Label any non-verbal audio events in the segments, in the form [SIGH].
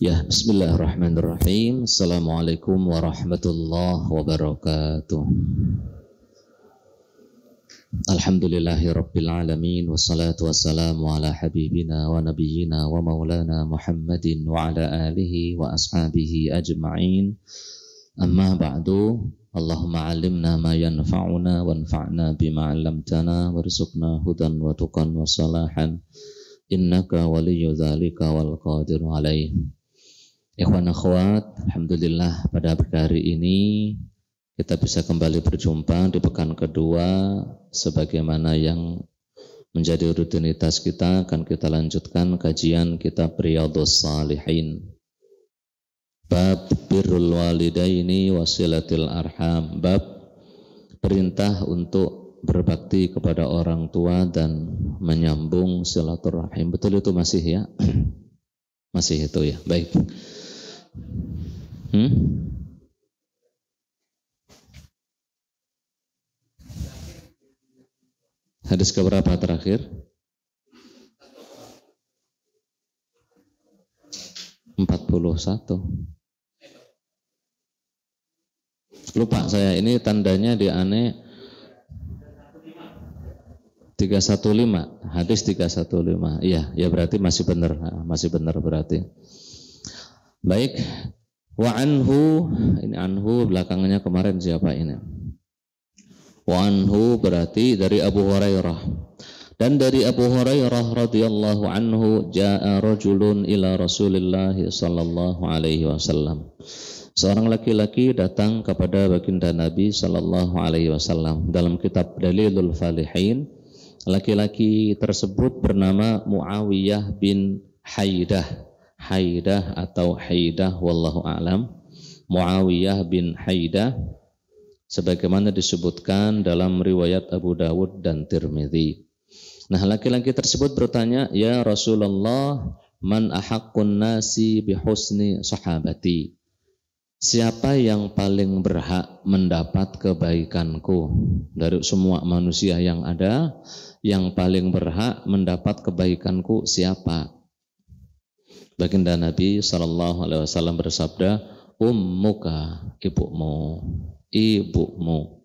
Ya, bismillahirrahmanirrahim. Assalamualaikum warahmatullahi wabarakatuh. Alhamdulillahi rabbil alamin wassalatu wassalamu ala habibina wa nabiyina wa maulana Muhammadin wa ala alihi wa ashabihi ajma'in. Amma ba'du, Allahumma alimna ma yanfa'una wanfa'na bima 'allamtana warzuqna hudan wa tukan wa salahan innaka waliyu dhalika wal qadiru alaihi. Ikhwan akhwat, Alhamdulillah pada hari ini kita bisa kembali berjumpa di pekan kedua sebagaimana yang menjadi rutinitas kita akan kita lanjutkan kajian kitab Riyadhus Salihin bab birrul walidaini wasilatil arham bab perintah untuk berbakti kepada orang tua dan menyambung silaturahim betul itu masih ya [CLEARS THROAT] masih itu ya baik Hmm? Hadis keberapa terakhir? 41 lupa saya ini tandanya di aneh 315 hadis 315 iya ya berarti masih benar masih benar berarti Baik, wa anhu ini anhu belakangnya kemarin siapa ini? Wa anhu berarti dari Abu Hurairah. Dan dari Abu Hurairah radhiyallahu anhu jaa rajulun ila Rasulillah sallallahu alaihi wasallam. Seorang laki-laki datang kepada baginda Nabi sallallahu alaihi wasallam dalam kitab Dalilul Falihin. Laki-laki tersebut bernama Muawiyah bin Haidah Haidah atau Haidah wallahu alam Muawiyah bin Haidah sebagaimana disebutkan dalam riwayat Abu Dawud dan Tirmidzi. Nah, laki-laki tersebut bertanya, "Ya Rasulullah, man ahaqqun nasi bihusni sahabati?" Siapa yang paling berhak mendapat kebaikanku dari semua manusia yang ada? Yang paling berhak mendapat kebaikanku siapa? Baginda Nabi Shallallahu Alaihi Wasallam bersabda, ummuka ibumu, ibumu.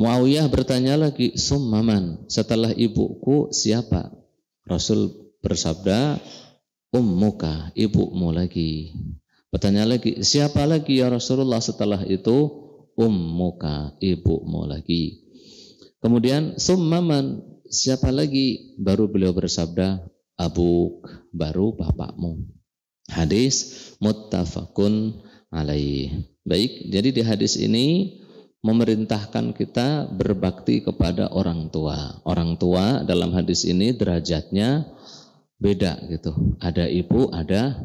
Muawiyah bertanya lagi, summaman, setelah ibuku siapa? Rasul bersabda, ummuka, ibumu lagi. Bertanya lagi, siapa lagi ya Rasulullah setelah itu? Ummuka, ibumu lagi. Kemudian summaman, siapa lagi? Baru beliau bersabda, abuk baru bapakmu. Hadis muttafaqun alaih. Baik, jadi di hadis ini memerintahkan kita berbakti kepada orang tua. Orang tua dalam hadis ini derajatnya beda gitu. Ada ibu, ada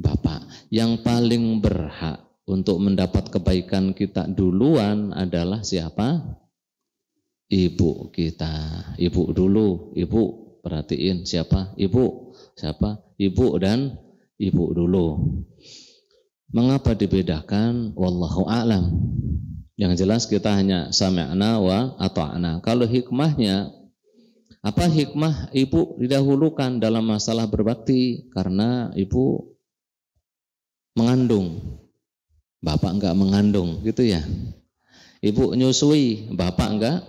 bapak. Yang paling berhak untuk mendapat kebaikan kita duluan adalah siapa? Ibu kita. Ibu dulu, ibu perhatiin siapa ibu, siapa ibu dan ibu dulu. Mengapa dibedakan? Wallahu a'lam. Yang jelas kita hanya sami'na wa ata'na. Kalau hikmahnya apa hikmah ibu didahulukan dalam masalah berbakti? Karena ibu mengandung. Bapak enggak mengandung, gitu ya. Ibu nyusui, bapak enggak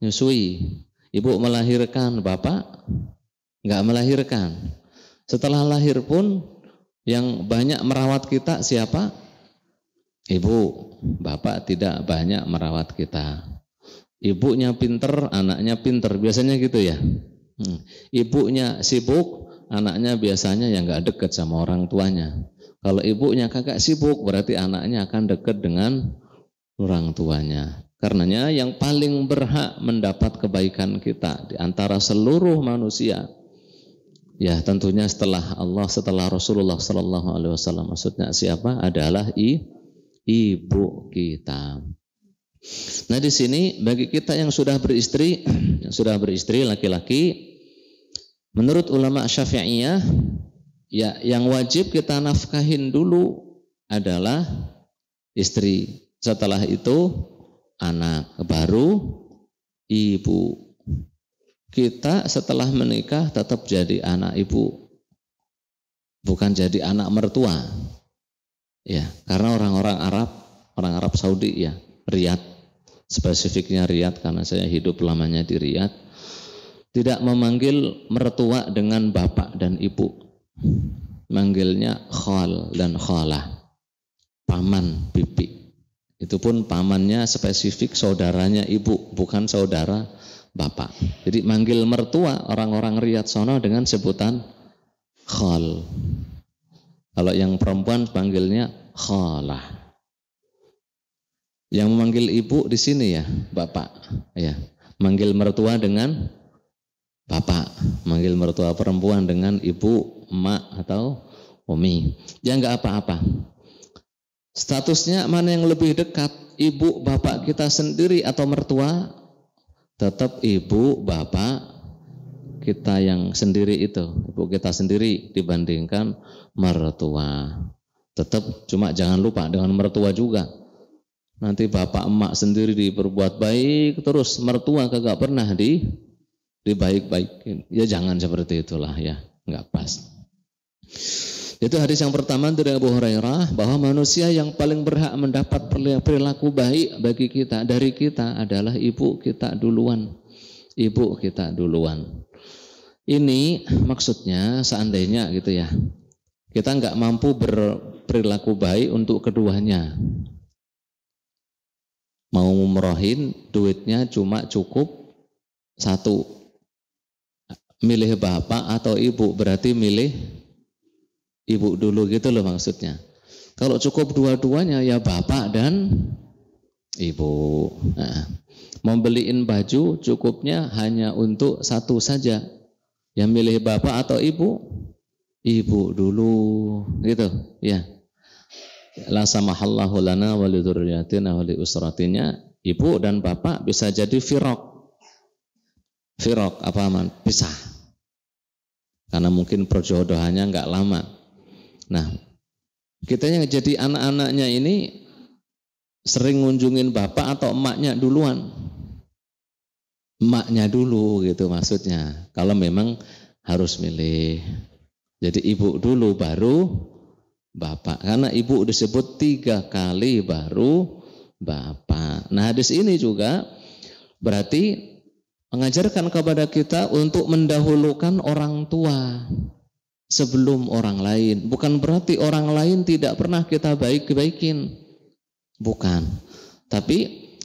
nyusui. Ibu melahirkan bapak, nggak melahirkan. Setelah lahir pun yang banyak merawat kita siapa? Ibu, bapak tidak banyak merawat kita. Ibunya pinter, anaknya pinter, biasanya gitu ya. Hmm. Ibunya sibuk, anaknya biasanya yang nggak deket sama orang tuanya. Kalau ibunya kakak sibuk, berarti anaknya akan dekat dengan orang tuanya. Karenanya yang paling berhak mendapat kebaikan kita di antara seluruh manusia ya tentunya setelah Allah setelah Rasulullah sallallahu alaihi wasallam maksudnya siapa adalah i, ibu kita. Nah di sini bagi kita yang sudah beristri [CLEARS THROAT] yang sudah beristri laki-laki menurut ulama Syafi'iyah ya yang wajib kita nafkahin dulu adalah istri. Setelah itu anak baru ibu. Kita setelah menikah tetap jadi anak ibu, bukan jadi anak mertua. Ya, karena orang-orang Arab, orang Arab Saudi ya, Riyadh, spesifiknya Riyadh karena saya hidup lamanya di Riyadh, tidak memanggil mertua dengan bapak dan ibu. Manggilnya khal dan khalah paman, bibi itu pun pamannya spesifik saudaranya ibu, bukan saudara bapak. Jadi manggil mertua orang-orang riat sono dengan sebutan khol. Kalau yang perempuan panggilnya kholah. Yang memanggil ibu di sini ya, bapak. Ya, manggil mertua dengan bapak, manggil mertua perempuan dengan ibu, emak atau umi. Ya enggak apa-apa. Statusnya mana yang lebih dekat? Ibu bapak kita sendiri atau mertua? Tetap ibu bapak kita yang sendiri itu. Ibu kita sendiri dibandingkan mertua. Tetap cuma jangan lupa dengan mertua juga. Nanti bapak emak sendiri diperbuat baik terus mertua kagak pernah di dibaik-baikin. Ya jangan seperti itulah ya, nggak pas. Itu hadis yang pertama dari Abu Hurairah bahwa manusia yang paling berhak mendapat perilaku baik bagi kita dari kita adalah ibu kita duluan. Ibu kita duluan. Ini maksudnya seandainya gitu ya. Kita nggak mampu berperilaku baik untuk keduanya. Mau umrohin duitnya cuma cukup satu. Milih bapak atau ibu berarti milih ibu dulu gitu loh maksudnya. Kalau cukup dua-duanya ya bapak dan ibu. Nah, membeliin baju cukupnya hanya untuk satu saja. Yang milih bapak atau ibu? Ibu dulu gitu ya. La samahallahu lana wa usratinya ibu dan bapak bisa jadi firok. Firok apa aman Pisah. Karena mungkin perjodohannya nggak lama. Nah, kita yang jadi anak-anaknya ini sering ngunjungin bapak atau emaknya duluan. Emaknya dulu gitu maksudnya. Kalau memang harus milih. Jadi ibu dulu baru bapak. Karena ibu disebut tiga kali baru bapak. Nah hadis ini juga berarti mengajarkan kepada kita untuk mendahulukan orang tua sebelum orang lain. Bukan berarti orang lain tidak pernah kita baik-baikin. Bukan. Tapi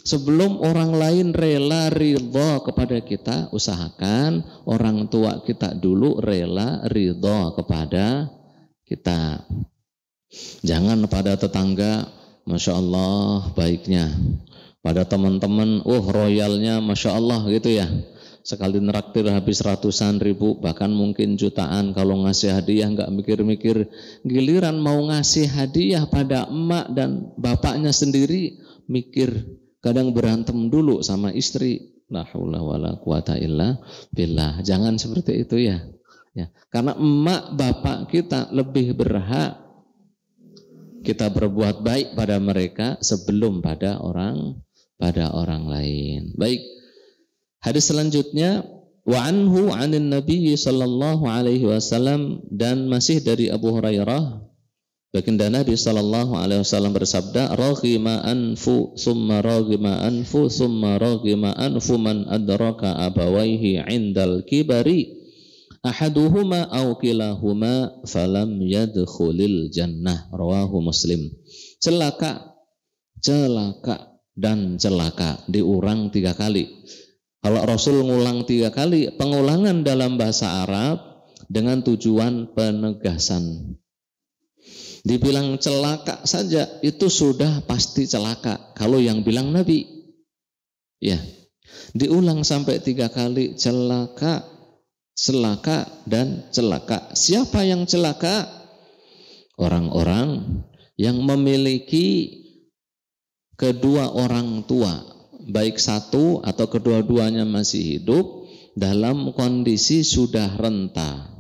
sebelum orang lain rela ridho kepada kita, usahakan orang tua kita dulu rela ridho kepada kita. Jangan pada tetangga, Masya Allah baiknya. Pada teman-teman, uh royalnya Masya Allah gitu ya sekali neraktir habis ratusan ribu bahkan mungkin jutaan kalau ngasih hadiah nggak mikir-mikir giliran mau ngasih hadiah pada emak dan bapaknya sendiri mikir kadang berantem dulu sama istri la wala quwata illa billah jangan seperti itu ya ya karena emak bapak kita lebih berhak kita berbuat baik pada mereka sebelum pada orang pada orang lain baik Hadis selanjutnya wa anhu 'anin nabi sallallahu alaihi wasallam dan masih dari Abu Hurairah baginda Nabi sallallahu alaihi wasallam bersabda raghima anfu summa raghima anfu summa raghima anfu man adraka abawaihi 'indal kibari ahaduhuma aw kilahuma falam yadkhulil jannah rawahu muslim celaka celaka dan celaka diurang tiga kali kalau Rasul ngulang tiga kali, pengulangan dalam bahasa Arab dengan tujuan penegasan. Dibilang celaka saja itu sudah pasti celaka. Kalau yang bilang Nabi, ya diulang sampai tiga kali celaka, celaka dan celaka. Siapa yang celaka? Orang-orang yang memiliki kedua orang tua baik satu atau kedua-duanya masih hidup dalam kondisi sudah renta.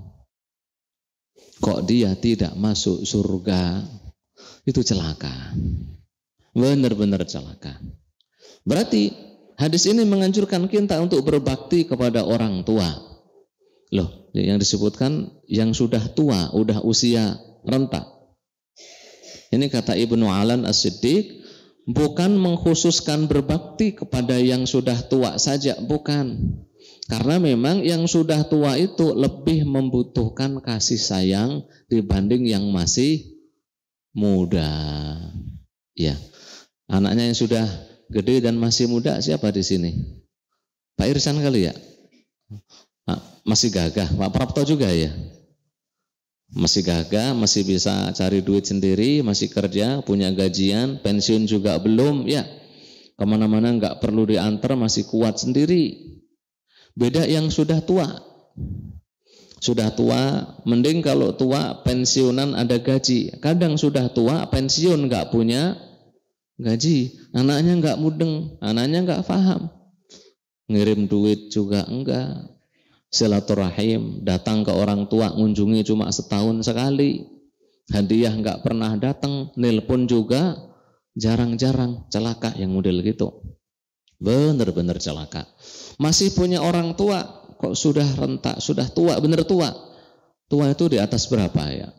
Kok dia tidak masuk surga? Itu celaka. Benar-benar celaka. Berarti hadis ini menganjurkan kita untuk berbakti kepada orang tua. Loh, yang disebutkan yang sudah tua, udah usia renta. Ini kata Ibnu Alan As-Siddiq, bukan mengkhususkan berbakti kepada yang sudah tua saja, bukan. Karena memang yang sudah tua itu lebih membutuhkan kasih sayang dibanding yang masih muda. Ya. Anaknya yang sudah gede dan masih muda siapa di sini? Pak Irsan kali ya? Masih gagah, Pak Prapto juga ya? masih gagah, masih bisa cari duit sendiri, masih kerja, punya gajian, pensiun juga belum, ya kemana-mana nggak perlu diantar, masih kuat sendiri. Beda yang sudah tua, sudah tua, mending kalau tua pensiunan ada gaji. Kadang sudah tua pensiun nggak punya gaji, anaknya nggak mudeng, anaknya nggak paham, ngirim duit juga enggak, silaturahim, datang ke orang tua, ngunjungi cuma setahun sekali. Hadiah nggak pernah datang, nelpon juga jarang-jarang, celaka yang model gitu. Bener-bener celaka. Masih punya orang tua, kok sudah rentak, sudah tua, bener tua. Tua itu di atas berapa ya?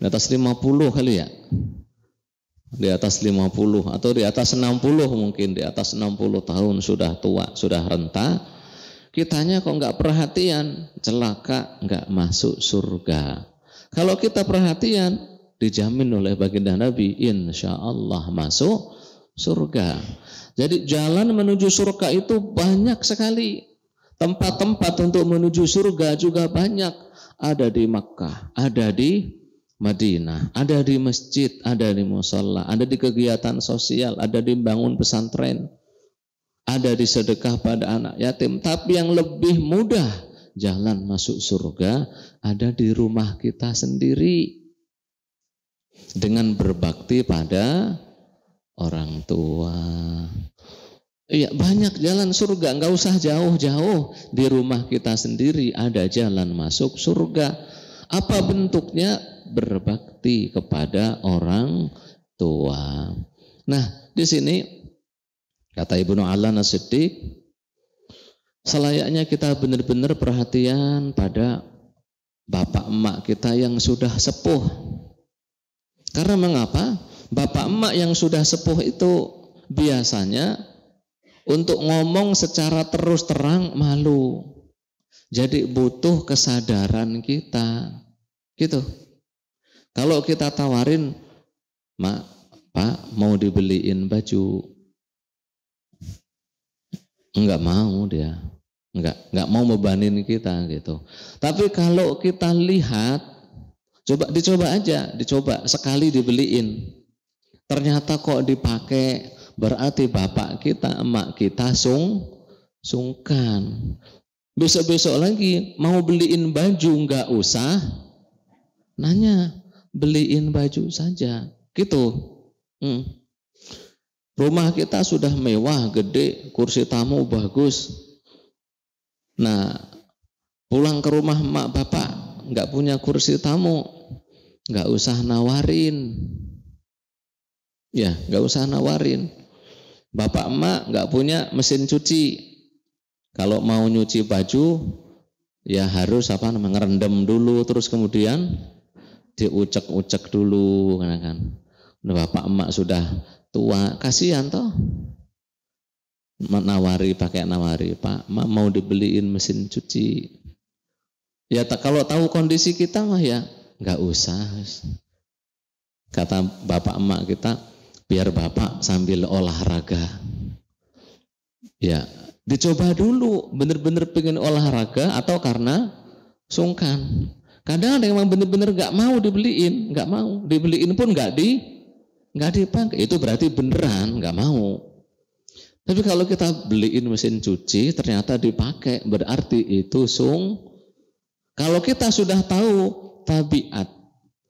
Di atas 50 kali ya? di atas 50 atau di atas 60 mungkin di atas 60 tahun sudah tua, sudah renta, kitanya kok nggak perhatian, celaka nggak masuk surga. Kalau kita perhatian, dijamin oleh baginda Nabi, insya Allah masuk surga. Jadi jalan menuju surga itu banyak sekali. Tempat-tempat untuk menuju surga juga banyak. Ada di Makkah, ada di Madinah, ada di masjid, ada di musola, ada di kegiatan sosial, ada di bangun pesantren, ada di sedekah pada anak yatim. Tapi yang lebih mudah jalan masuk surga ada di rumah kita sendiri dengan berbakti pada orang tua. Iya banyak jalan surga, nggak usah jauh-jauh di rumah kita sendiri ada jalan masuk surga apa bentuknya? Berbakti kepada orang tua. Nah, di sini kata Ibnu Allah nasidik selayaknya kita benar-benar perhatian pada bapak emak kita yang sudah sepuh. Karena mengapa? Bapak emak yang sudah sepuh itu biasanya untuk ngomong secara terus terang malu. Jadi butuh kesadaran kita. Gitu. Kalau kita tawarin, Mak, Pak, mau dibeliin baju. Enggak mau dia. Enggak, enggak mau bebanin kita gitu. Tapi kalau kita lihat, coba dicoba aja, dicoba sekali dibeliin. Ternyata kok dipakai, berarti bapak kita, emak kita sung sungkan. Besok-besok lagi mau beliin baju nggak usah nanya, beliin baju saja. Gitu. Hmm. Rumah kita sudah mewah, gede, kursi tamu bagus. Nah, pulang ke rumah mak bapak nggak punya kursi tamu, nggak usah nawarin. Ya, nggak usah nawarin. Bapak emak nggak punya mesin cuci, kalau mau nyuci baju ya harus apa namanya rendam dulu terus kemudian diucek-ucek dulu kan kan. Bapak emak sudah tua, kasihan toh. Nawari pakai nawari, Pak, emak mau dibeliin mesin cuci. Ya tak kalau tahu kondisi kita mah ya nggak usah. Kata bapak emak kita, biar bapak sambil olahraga. Ya, Dicoba dulu, bener-bener pengen olahraga atau karena sungkan. Kadang ada yang memang bener-bener gak mau dibeliin, gak mau. Dibeliin pun gak di, gak dipakai. Itu berarti beneran gak mau. Tapi kalau kita beliin mesin cuci ternyata dipakai, berarti itu sung. Kalau kita sudah tahu tabiat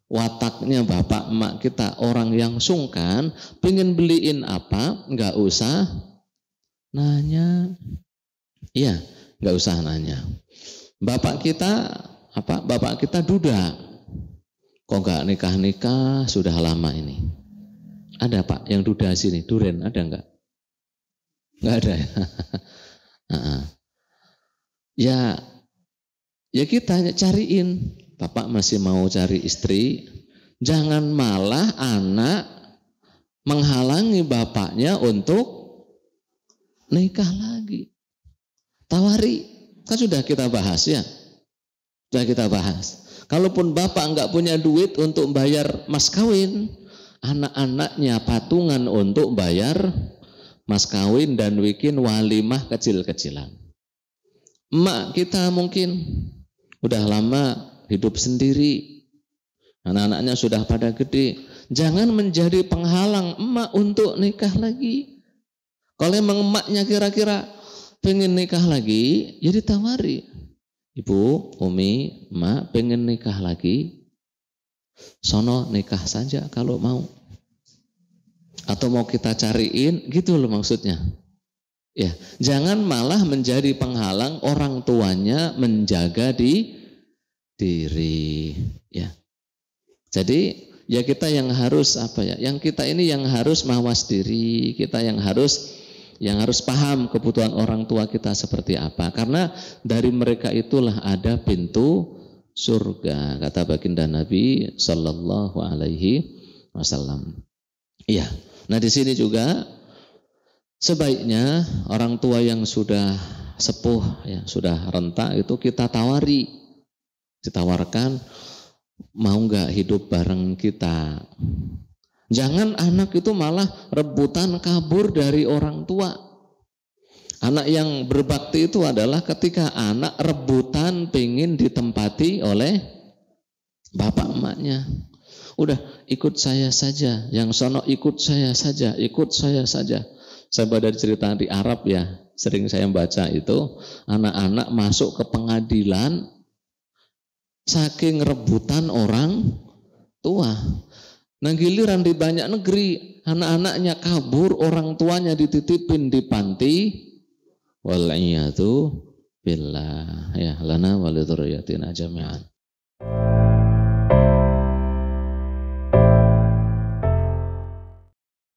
wataknya bapak emak kita orang yang sungkan, pengen beliin apa, nggak usah Nanya, iya, nggak usah nanya. Bapak kita apa? Bapak kita duda. Kok nggak nikah nikah? Sudah lama ini. Ada pak yang duda sini, duren ada nggak? Nggak ada. Ya? [LAUGHS] ya, ya kita hanya cariin. Bapak masih mau cari istri, jangan malah anak menghalangi bapaknya untuk nikah lagi. Tawari, kan sudah kita bahas ya. Sudah kita bahas. Kalaupun bapak enggak punya duit untuk bayar mas kawin, anak-anaknya patungan untuk bayar mas kawin dan bikin walimah kecil-kecilan. Emak kita mungkin udah lama hidup sendiri, anak-anaknya sudah pada gede. Jangan menjadi penghalang emak untuk nikah lagi. Kalau emang emaknya kira-kira pengen nikah lagi, ya ditawari. Ibu, Umi, Mak pengen nikah lagi, sono nikah saja kalau mau. Atau mau kita cariin, gitu loh maksudnya. Ya, jangan malah menjadi penghalang orang tuanya menjaga di diri, ya. Jadi ya kita yang harus apa ya? Yang kita ini yang harus mawas diri, kita yang harus yang harus paham kebutuhan orang tua kita seperti apa karena dari mereka itulah ada pintu surga kata baginda Nabi Shallallahu Alaihi Wasallam iya nah di sini juga sebaiknya orang tua yang sudah sepuh ya sudah renta itu kita tawari ditawarkan mau nggak hidup bareng kita Jangan anak itu malah rebutan kabur dari orang tua. Anak yang berbakti itu adalah ketika anak rebutan pengen ditempati oleh bapak emaknya. Udah ikut saya saja, yang sono ikut saya saja, ikut saya saja. Saya baca cerita di Arab ya, sering saya baca itu, anak-anak masuk ke pengadilan saking rebutan orang tua Nah giliran di banyak negeri, anak-anaknya kabur, orang tuanya dititipin di panti. Wal'iyatu billah. Ya, lana walidhuriyatina jami'an.